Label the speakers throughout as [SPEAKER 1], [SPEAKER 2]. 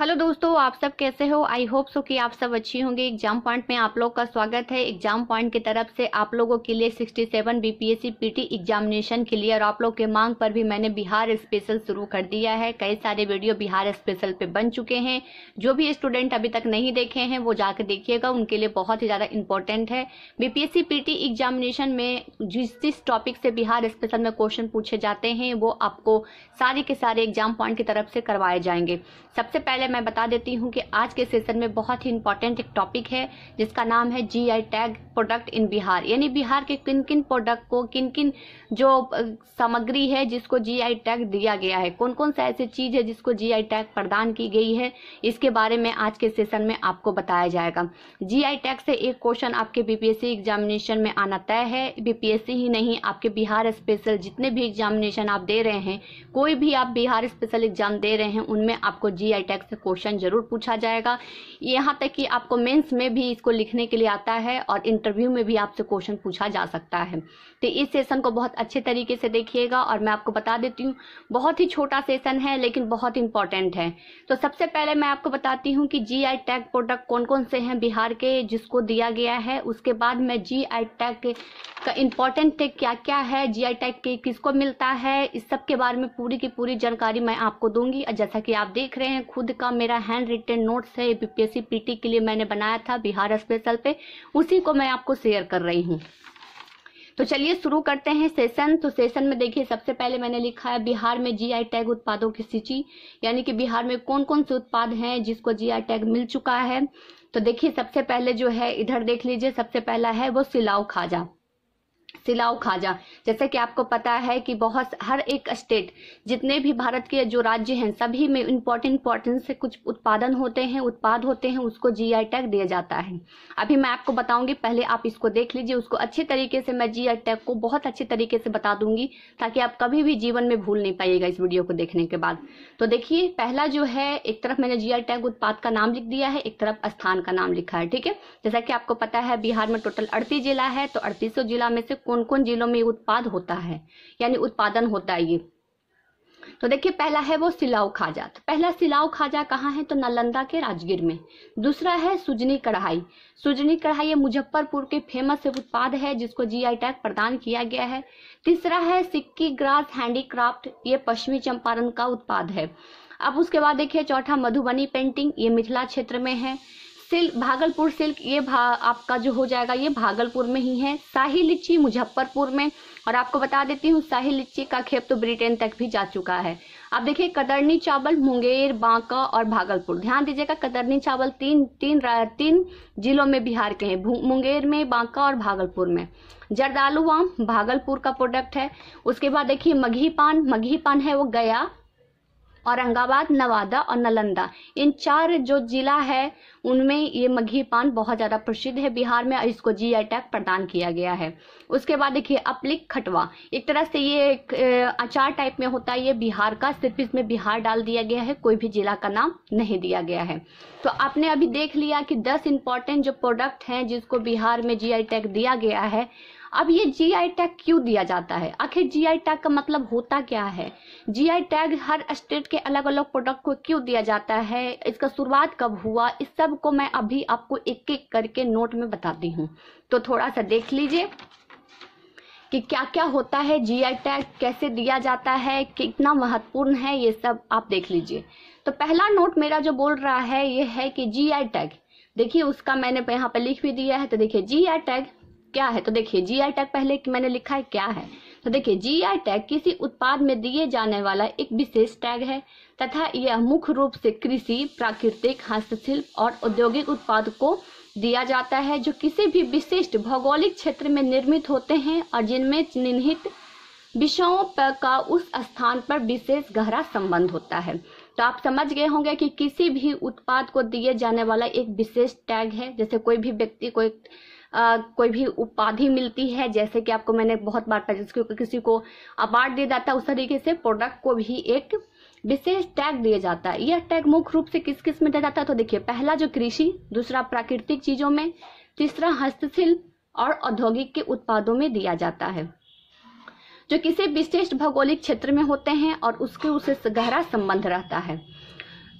[SPEAKER 1] hello दोस्तों आप सब कैसे हो आई होप सो कि आप सब अच्छी होंगे एग्जाम पॉइंट में आप लोग का स्वागत है एग्जाम पॉइंट की तरफ से आप लोगों के लिए 67 बीपीएससी पीटी एग्जामिनेशन के लिए और आप लोग के मांग पर भी मैंने बिहार स्पेशल शुरू कर दिया है कई सारे वीडियो बिहार स्पेशल पे बन चुके हैं जो भी स्टूडेंट अभी तक नहीं देखे हैं वो जाकर देखिएगा उनके लिए बहुत ही ज़्यादा इंपॉर्टेंट है बीपीएससी टी एग्जामिनेशन में जिस जिस टॉपिक से बिहार स्पेशल में क्वेश्चन पूछे जाते हैं वो आपको सारे के सारे एग्जाम पॉइंट की तरफ से करवाए जाएंगे सबसे पहले पहले मैं बता देती हूँ कि आज के सेशन में बहुत ही इंपॉर्टेंट एक टॉपिक है जिसका नाम है GI tag product in Bihar यानी बिहार के किन किन प्रोडक्ट को किन किन जो सामग्री है जिसको जीआई टैग दिया गया है कौन कौन सा ऐसी चीज है जिसको जीआई टैग प्रदान की गई है इसके बारे में आज के सेशन में आपको बताया जाएगा जीआई टैग से एक क्वेश्चन आपके बीपीएससी एग्जामिनेशन में आना तय है बीपीएससी ही नहीं आपके बिहार स्पेशल जितने भी एग्जामिनेशन आप दे रहे हैं कोई भी आप बिहार स्पेशल एग्जाम दे रहे हैं उनमें आपको जी आई टैग से से क्वेश्चन जरूर पूछा जाएगा यहाँ तक कि आपको मेंस में भी इसको लिखने के लिए आता है और इंटरव्यू में भी आपसे क्वेश्चन पूछा जा सकता है तो इस सेशन को बहुत अच्छे तरीके से देखिएगा और मैं आपको बता देती हूँ बहुत ही छोटा सेशन है लेकिन बहुत इंपॉर्टेंट है तो सबसे पहले मैं आपको बताती हूँ कि जी आई टैग प्रोडक्ट कौन कौन से हैं बिहार के जिसको दिया गया है उसके बाद मैं जी आई टैग का इम्पोर्टेंट क्या क्या है जी आई टैग के किसको मिलता है इस सब के बारे में पूरी की पूरी जानकारी मैं आपको दूंगी जैसा कि आप देख रहे हैं खुद का का मेरा हैंड रिटेन नोट्स है बीपीएससी पीटी के लिए मैंने बनाया था बिहार स्पेशल पे उसी को मैं आपको शेयर कर रही हूँ तो चलिए शुरू करते हैं सेशन तो सेशन में देखिए सबसे पहले मैंने लिखा है बिहार में जीआई टैग उत्पादों की सूची यानी कि बिहार में कौन कौन से उत्पाद हैं जिसको जीआई टैग मिल चुका है तो देखिए सबसे पहले जो है इधर देख लीजिए सबसे पहला है वो सिलाव खाजा सिलाव खाजा जैसे कि आपको पता है कि बहुत हर एक स्टेट जितने भी भारत के जो राज्य हैं सभी में इम्पोर्टेंट इम्पोर्टेंट से कुछ उत्पादन होते हैं उत्पाद होते हैं उसको जीआई टैग दिया जाता है अभी मैं आपको बताऊंगी पहले आप इसको देख लीजिए उसको अच्छे तरीके से मैं जीआई टैग को बहुत अच्छे तरीके से बता दूंगी ताकि आप कभी भी जीवन में भूल नहीं पाइएगा इस वीडियो को देखने के बाद तो देखिए पहला जो है एक तरफ मैंने जी टैग उत्पाद का नाम लिख दिया है एक तरफ स्थान का नाम लिखा है ठीक है जैसा कि आपको पता है बिहार में टोटल अड़तीस जिला है तो अड़तीसों जिला में से कौन कौन जिलों में उत्पाद होता है यानी उत्पादन होता है ये तो देखिए पहला है वो सिलाव खाजा तो पहला सिलाव खाजा कहाँ है तो नालंदा के राजगीर में दूसरा है सुजनी कढ़ाई सुजनी कढ़ाई ये मुजफ्फरपुर के फेमस उत्पाद है जिसको जीआई टैग प्रदान किया गया है तीसरा है सिक्की ग्रास हैंडीक्राफ्ट ये पश्चिमी चंपारण का उत्पाद है अब उसके बाद देखिए चौथा मधुबनी पेंटिंग ये मिथिला क्षेत्र में है सिल्क भागलपुर सिल्क ये भा, आपका जो हो जाएगा ये भागलपुर में ही है शाही लीची मुजफ्फरपुर में और आपको बता देती हूँ शाही लीची का खेप तो ब्रिटेन तक भी जा चुका है आप देखिए कदरनी चावल मुंगेर बांका और भागलपुर ध्यान दीजिएगा कदरनी चावल तीन तीन तीन जिलों में बिहार के हैं मुंगेर में बांका और भागलपुर में जरदालू आम भागलपुर का प्रोडक्ट है उसके बाद देखिए मघी पान मघी पान है वो गया औरंगाबाद नवादा और नालंदा इन चार जो जिला है उनमें ये मघी पान बहुत ज़्यादा प्रसिद्ध है बिहार में इसको जी आई टैग प्रदान किया गया है उसके बाद देखिए अपलिक खटवा एक तरह से ये अचार टाइप में होता है ये बिहार का सिर्फ इसमें बिहार डाल दिया गया है कोई भी जिला का नाम नहीं दिया गया है तो आपने अभी देख लिया कि दस इंपॉर्टेंट जो प्रोडक्ट हैं जिसको बिहार में जी टैग दिया गया है अब ये जीआई टैग क्यों दिया जाता है आखिर जीआई टैग का मतलब होता क्या है जीआई टैग हर स्टेट के अलग अलग प्रोडक्ट को क्यों दिया जाता है इसका शुरुआत कब हुआ इस सब को मैं अभी आपको एक एक करके नोट में बताती हूँ तो थोड़ा सा देख लीजिए कि क्या क्या होता है जीआई टैग कैसे दिया जाता है कितना महत्वपूर्ण है ये सब आप देख लीजिए तो पहला नोट मेरा जो बोल रहा है ये है कि जीआई टैग देखिए उसका मैंने यहाँ पर लिख भी दिया है तो देखिए जीआई टैग क्या है तो देखिए आई टैग पहले मैंने लिखा है क्या है तो देखिए आई टैग किसी उत्पाद में दिए जाने वाला एक विशेष टैग है तथा यह मुख्य रूप से कृषि प्राकृतिक हस्तशिल्प और औद्योगिक उत्पाद को दिया जाता है जो किसी भी विशिष्ट भौगोलिक क्षेत्र में निर्मित होते हैं और जिनमें चिन्हित विषयों पर का उस स्थान पर विशेष गहरा संबंध होता है तो आप समझ गए होंगे कि किसी भी उत्पाद को दिए जाने वाला एक विशेष टैग है जैसे कोई भी व्यक्ति कोई आ, कोई भी उपाधि मिलती है जैसे कि आपको मैंने बहुत बार पहले किसी को अवार्ड दिया जाता है उस तरीके से प्रोडक्ट को भी एक विशेष टैग दिया जाता है यह टैग मुख्य रूप से किस किस में दिया जाता है तो देखिए पहला जो कृषि दूसरा प्राकृतिक चीजों में तीसरा हस्तशिल्प और औद्योगिक के उत्पादों में दिया जाता है जो किसी विशेष भौगोलिक क्षेत्र में होते हैं और उसके उसे गहरा संबंध रहता है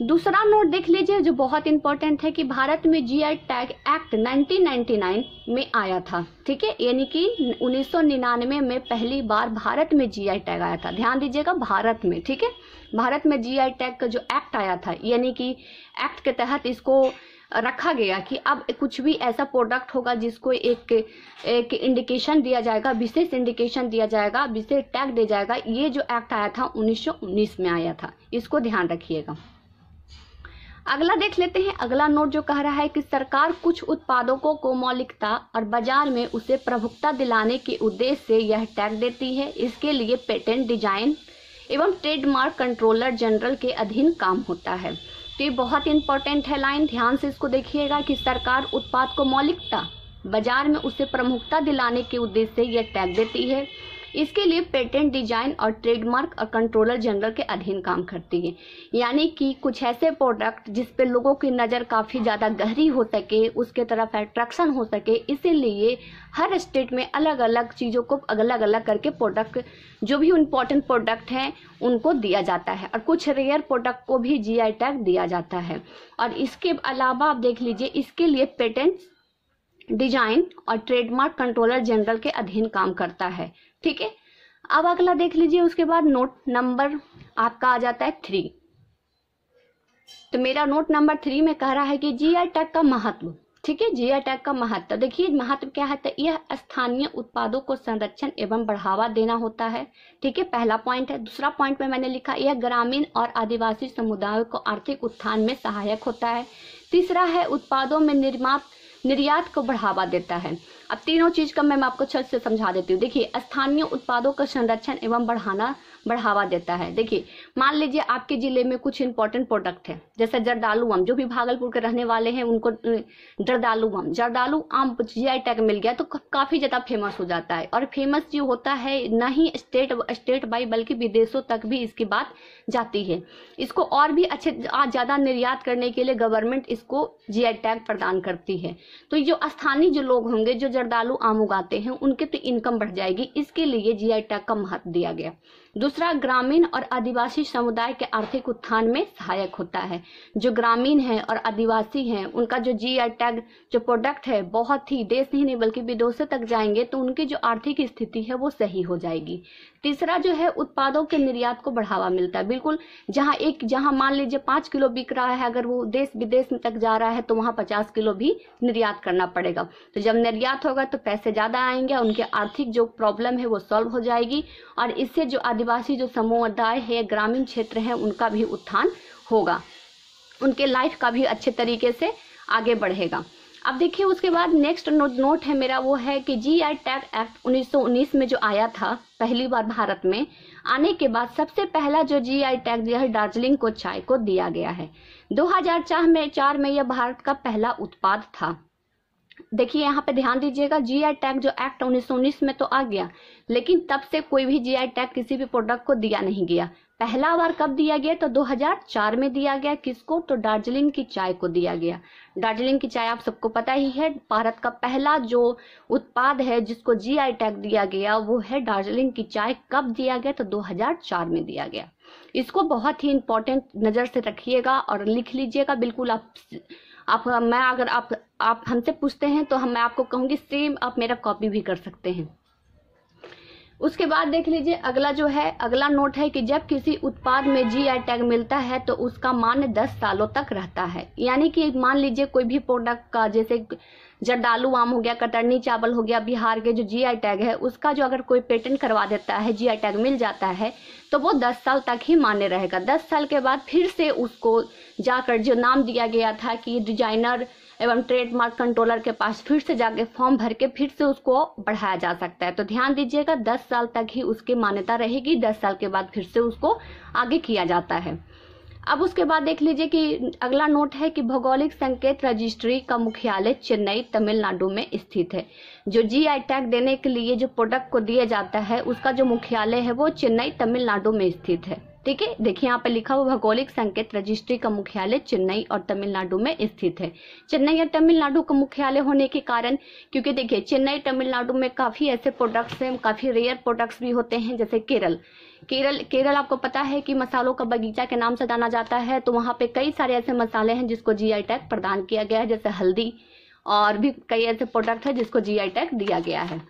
[SPEAKER 1] दूसरा नोट देख लीजिए जो बहुत इंपॉर्टेंट है कि भारत में जीआई टैग एक्ट 1999 में आया था ठीक है यानी कि 1999 में पहली बार भारत में जीआई टैग आया था ध्यान दीजिएगा भारत में ठीक है भारत में जीआई टैग का जो एक्ट आया था यानी कि एक्ट के तहत इसको रखा गया कि अब कुछ भी ऐसा प्रोडक्ट होगा जिसको एक एक इंडिकेशन दिया जाएगा विशेष इंडिकेशन दिया जाएगा विशेष टैग दिया जाएगा ये जो एक्ट आया था 1919 में आया था इसको ध्यान रखिएगा अगला देख लेते हैं अगला नोट जो कह रहा है कि सरकार कुछ उत्पादों को कोमौलिकता और बाजार में उसे प्रभुक्ता दिलाने के उद्देश्य से यह टैग देती है इसके लिए पेटेंट डिजाइन एवं ट्रेडमार्क कंट्रोलर जनरल के अधीन काम होता है तो ये बहुत इंपॉर्टेंट है लाइन ध्यान से इसको देखिएगा कि सरकार उत्पाद को मौलिकता बाजार में उसे प्रमुखता दिलाने के उद्देश्य से यह टैग देती है इसके लिए पेटेंट डिजाइन और ट्रेडमार्क और कंट्रोलर जनरल के अधीन काम करती है यानी कि कुछ ऐसे प्रोडक्ट जिस पे लोगों की नज़र काफ़ी ज़्यादा गहरी हो सके उसके तरफ एट्रैक्शन हो सके इसीलिए हर स्टेट में अलग अलग चीज़ों को अलग अलग करके प्रोडक्ट जो भी इम्पोर्टेंट प्रोडक्ट हैं उनको दिया जाता है और कुछ रेयर प्रोडक्ट को भी जी टैग दिया जाता है और इसके अलावा आप देख लीजिए इसके लिए पेटेंट डिजाइन और ट्रेडमार्क कंट्रोलर जनरल के अधीन काम करता है ठीक है अब अगला देख लीजिए उसके बाद नोट नंबर आपका आ जाता है थ्री तो मेरा नोट नंबर थ्री में कह रहा है कि आई टैग का महत्व ठीक है जी आई टैग का महत्व तो देखिए महत्व क्या है तो यह स्थानीय उत्पादों को संरक्षण एवं बढ़ावा देना होता है ठीक है पहला पॉइंट है दूसरा पॉइंट में मैंने लिखा यह ग्रामीण और आदिवासी समुदायों को आर्थिक उत्थान में सहायक होता है तीसरा है उत्पादों में निर्मात निर्यात को बढ़ावा देता है अब तीनों चीज का मैं आपको छत से समझा देती हूँ देखिए स्थानीय उत्पादों का संरक्षण एवं बढ़ाना बढ़ावा देता है देखिए मान लीजिए आपके जिले में कुछ इंपॉर्टेंट प्रोडक्ट है जैसे जर्दालू आम जो भी भागलपुर के रहने वाले हैं उनको जर्दालू आम जर्दालू आम जी आई टैग मिल गया तो काफ़ी ज़्यादा फेमस हो जाता है और फेमस जो होता है न ही स्टेट स्टेट बाई बल्कि विदेशों तक भी इसकी बात जाती है इसको और भी अच्छे ज़्यादा निर्यात करने के लिए गवर्नमेंट इसको जी आई टैग प्रदान करती है तो जो स्थानीय जो लोग होंगे जो जरदालू आम उगाते हैं उनके तो इनकम बढ़ जाएगी इसके लिए जी आई टैग का महत्व दिया गया दूसरा दूसरा ग्रामीण और आदिवासी समुदाय के आर्थिक उत्थान में सहायक होता है जो ग्रामीण है और आदिवासी हैं उनका जो जी आई टैग जो प्रोडक्ट है बहुत ही देश ही नहीं बल्कि विदेशों तक जाएंगे तो उनकी जो आर्थिक स्थिति है वो सही हो जाएगी तीसरा जो है उत्पादों के निर्यात को बढ़ावा मिलता है बिल्कुल जहाँ एक जहाँ मान लीजिए पाँच किलो बिक रहा है अगर वो देश विदेश तक जा रहा है तो वहाँ पचास किलो भी निर्यात करना पड़ेगा तो जब निर्यात होगा तो पैसे ज़्यादा आएंगे उनके आर्थिक जो प्रॉब्लम है वो सॉल्व हो जाएगी और इससे जो आदिवासी आदिवासी जो समुदाय है ग्रामीण क्षेत्र हैं उनका भी उत्थान होगा उनके लाइफ का भी अच्छे तरीके से आगे बढ़ेगा अब देखिए उसके बाद नेक्स्ट नो, नोट है मेरा वो है कि जी आई टैग एक्ट 1919 में जो आया था पहली बार भारत में आने के बाद सबसे पहला जो जी आई टैग दिया है दार्जिलिंग को चाय को दिया गया है 2004 में चार में यह भारत का पहला उत्पाद था देखिए यहाँ पे ध्यान दीजिएगा जीआई टैग जो एक्ट उन्नीस में तो आ गया लेकिन तब से कोई भी जीआई टैग किसी भी प्रोडक्ट को दिया नहीं गया पहला बार कब दिया गया तो 2004 में दिया गया किसको तो दार्जिलिंग की चाय को दिया गया दार्जिलिंग की चाय आप सबको पता ही है भारत का पहला जो उत्पाद है जिसको जीआई टैग दिया गया वो है दार्जिलिंग की चाय कब दिया गया तो 2004 में दिया गया इसको बहुत ही इंपॉर्टेंट नज़र से रखिएगा और लिख लीजिएगा बिल्कुल आप आप मैं अगर आप आप हमसे पूछते हैं तो हम मैं आपको कहूँगी सेम आप मेरा कॉपी भी कर सकते हैं उसके बाद देख लीजिए अगला जो है अगला नोट है कि जब किसी उत्पाद में जीआई टैग मिलता है तो उसका मान्य 10 सालों तक रहता है यानी कि मान लीजिए कोई भी प्रोडक्ट का जैसे जर्दालू आम हो गया कतरनी चावल हो गया बिहार के जो जीआई टैग है उसका जो अगर कोई पेटेंट करवा देता है जीआई टैग मिल जाता है तो वो 10 साल तक ही मान्य रहेगा 10 साल के बाद फिर से उसको जाकर जो नाम दिया गया था कि डिजाइनर एवं ट्रेडमार्क कंट्रोलर के पास फिर से जाके फॉर्म भर के फिर से उसको बढ़ाया जा सकता है तो ध्यान दीजिएगा दस साल तक ही उसकी मान्यता रहेगी दस साल के बाद फिर से उसको आगे किया जाता है अब उसके बाद देख लीजिए कि अगला नोट है कि भौगोलिक संकेत रजिस्ट्री का मुख्यालय चेन्नई तमिलनाडु में स्थित है जो जी आई टैग देने के लिए जो प्रोडक्ट को दिया जाता है उसका जो मुख्यालय है वो चेन्नई तमिलनाडु में स्थित है ठीक है देखिए यहाँ पर लिखा हुआ भौगोलिक संकेत रजिस्ट्री का मुख्यालय चेन्नई और तमिलनाडु में स्थित है चेन्नई और तमिलनाडु का मुख्यालय होने के कारण क्योंकि देखिए चेन्नई तमिलनाडु में काफ़ी ऐसे प्रोडक्ट्स हैं काफ़ी रेयर प्रोडक्ट्स भी होते हैं जैसे केरल केरल केरल आपको पता है कि मसालों का बगीचा के नाम से जाना जाता है तो वहाँ पे कई सारे ऐसे मसाले हैं जिसको आई टैग प्रदान किया गया है जैसे हल्दी और भी कई ऐसे प्रोडक्ट है जिसको आई टैग दिया गया है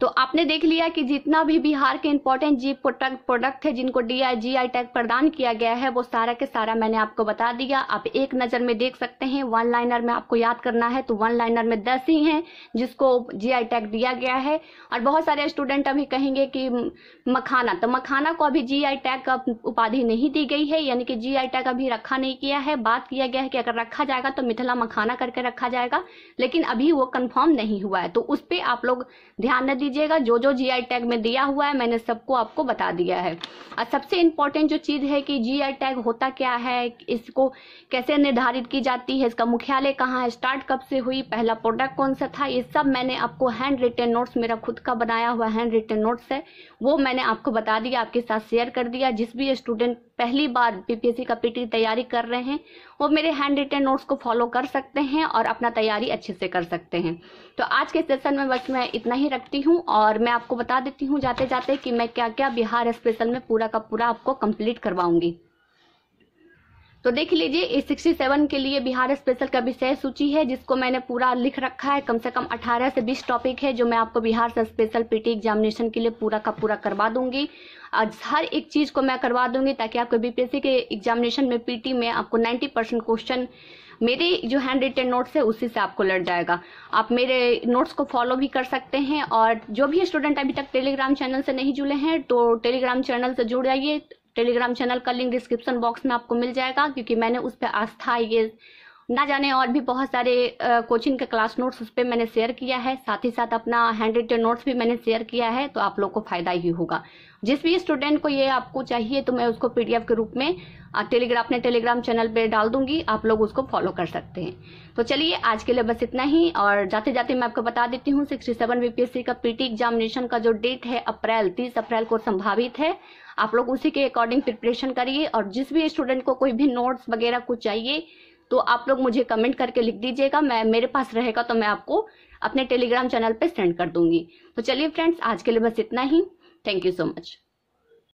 [SPEAKER 1] तो आपने देख लिया कि जितना भी बिहार के इम्पोर्टेंट जी प्रोडक्ट प्रोडक्ट है जिनको D I ji I tag प्रदान किया गया है वो सारा के सारा मैंने आपको बता दिया आप एक नज़र में देख सकते हैं वन लाइनर में आपको याद करना है तो वन लाइनर में दस ही हैं जिसको जी आई टैग दिया गया है और बहुत सारे स्टूडेंट अभी कहेंगे कि मखाना तो मखाना को अभी जी आई टैग का उपाधि नहीं दी गई है यानी कि जी आई टैग अभी रखा नहीं किया है बात किया गया है कि अगर रखा जाएगा तो मिथिला मखाना करके रखा जाएगा लेकिन अभी वो कन्फर्म नहीं हुआ है तो उस पर आप लोग ध्यान न कीजिएगा जो जो जी टैग में दिया हुआ है मैंने सबको आपको बता दिया है और सबसे इम्पोर्टेंट जो चीज़ है कि जी टैग होता क्या है इसको कैसे निर्धारित की जाती है इसका मुख्यालय कहाँ है स्टार्ट कब से हुई पहला प्रोडक्ट कौन सा था ये सब मैंने आपको हैंड रिटर्न नोट्स मेरा खुद का बनाया हुआ हैंड रिटर्न नोट्स है वो मैंने आपको बता दिया आपके साथ शेयर कर दिया जिस भी स्टूडेंट पहली बार पीपीएससी का पीटी तैयारी कर रहे हैं वो मेरे हैंड रिटर्न नोट्स को फॉलो कर सकते हैं और अपना तैयारी अच्छे से कर सकते हैं तो आज के सेशन में बस मैं इतना ही रखती हूँ हूँ और मैं आपको बता देती हूँ जाते जाते कि मैं क्या क्या बिहार स्पेशल में पूरा का पूरा आपको कंप्लीट करवाऊंगी तो देख लीजिए ए सिक्सटी सेवन के लिए बिहार स्पेशल का विषय सूची है जिसको मैंने पूरा लिख रखा है कम से कम 18 से 20 टॉपिक है जो मैं आपको बिहार से स्पेशल पीटी एग्जामिनेशन के लिए पूरा का पूरा करवा दूंगी आज हर एक चीज़ को मैं करवा दूंगी ताकि आपको बीपीएससी के एग्जामिनेशन में पीटी में आपको नाइन्टी क्वेश्चन मेरे जो हैंड रिटेन नोट्स है उसी से आपको लड़ जाएगा आप मेरे नोट्स को फॉलो भी कर सकते हैं और जो भी स्टूडेंट अभी तक टेलीग्राम चैनल से नहीं जुड़े हैं तो टेलीग्राम चैनल से जुड़ जाइए टेलीग्राम चैनल का लिंक डिस्क्रिप्शन बॉक्स में आपको मिल जाएगा क्योंकि मैंने उस पर आस्था ये ना जाने और भी बहुत सारे कोचिंग के क्लास नोट्स उस पर मैंने शेयर किया है साथ ही साथ अपना हैंड रिटेन नोट्स भी मैंने शेयर किया है तो आप लोग को फायदा ही होगा जिस भी स्टूडेंट को ये आपको चाहिए तो मैं उसको पीडीएफ के रूप में टेलीग्राम अपने टेलीग्राम चैनल पे डाल दूंगी आप लोग उसको फॉलो कर सकते हैं तो चलिए आज के लिए बस इतना ही और जाते जाते मैं आपको बता देती हूँ सिक्सटी सेवन बीपीएससी का पीटी एग्जामिनेशन का जो डेट है अप्रैल तीस अप्रैल को संभावित है आप लोग उसी के अकॉर्डिंग प्रिपरेशन करिए और जिस भी स्टूडेंट को कोई भी नोट्स वगैरह कुछ चाहिए तो आप लोग मुझे कमेंट करके लिख दीजिएगा मैं मेरे पास रहेगा तो मैं आपको अपने टेलीग्राम चैनल पे सेंड कर दूंगी तो चलिए फ्रेंड्स आज के लिए बस इतना ही थैंक यू सो मच